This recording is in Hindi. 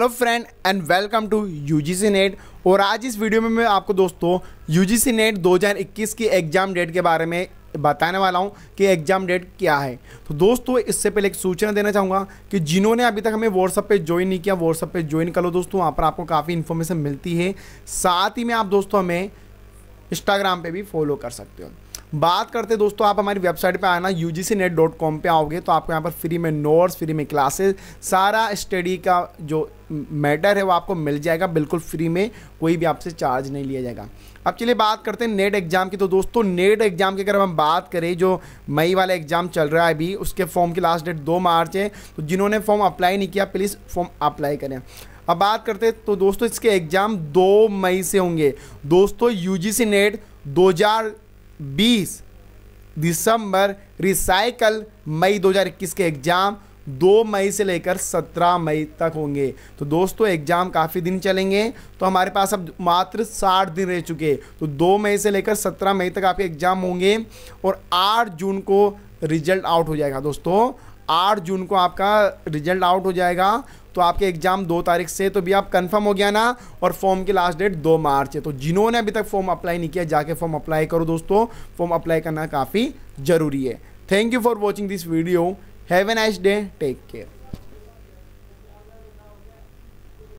hello friend and welcome to U G C NET और आज इस वीडियो में मैं आपको दोस्तों यू जी सी नेट दो हज़ार इक्कीस की एग्ज़ाम डेट के बारे में बताने वाला हूं कि एग्ज़ाम डेट क्या है तो दोस्तों इससे पहले एक सूचना देना चाहूँगा कि जिन्होंने अभी तक हमें व्हाट्सअप पे ज्वाइन नहीं किया व्हाट्सअप पे ज्वाइन कर लो दोस्तों वहाँ पर आपको काफ़ी इन्फॉर्मेशन मिलती है साथ ही में आप दोस्तों हमें इंस्टाग्राम पर भी फॉलो कर सकते हो बात करते दोस्तों आप हमारी वेबसाइट पर आना यू जी पे आओगे तो आपको यहाँ पर फ्री में नोट्स फ्री में क्लासेस सारा स्टडी का जो मैटर है वो आपको मिल जाएगा बिल्कुल फ्री में कोई भी आपसे चार्ज नहीं लिया जाएगा अब चलिए बात करते हैं नेट एग्ज़ाम की तो दोस्तों नेट एग्ज़ाम की अगर हम बात करें जो मई वाला एग्ज़ाम चल रहा है अभी उसके फॉर्म की लास्ट डेट दो मार्च है तो जिन्होंने फॉर्म अप्लाई नहीं किया प्लीज़ फॉर्म अप्लाई करें अब बात करते हैं तो दोस्तों इसके एग्ज़ाम दो मई से होंगे दोस्तों यू जी नेट दो हज़ार बीस दिसंबर रिसाइकल मई 2021 के एग्ज़ाम दो मई से लेकर सत्रह मई तक होंगे तो दोस्तों एग्जाम काफ़ी दिन चलेंगे तो हमारे पास अब मात्र साठ दिन रह चुके तो दो मई से लेकर सत्रह मई तक आपके एग्जाम होंगे और आठ जून को रिजल्ट आउट हो जाएगा दोस्तों आठ जून को आपका रिजल्ट आउट हो जाएगा तो आपके एग्ज़ाम दो तारीख से तो भी आप कन्फर्म हो गया ना और फॉर्म की लास्ट डेट दो मार्च है तो जिन्होंने अभी तक फॉर्म अप्लाई नहीं किया जाके फॉर्म अप्लाई करो दोस्तों फॉर्म अप्लाई करना काफ़ी ज़रूरी है thank you for watching this video have a nice day take care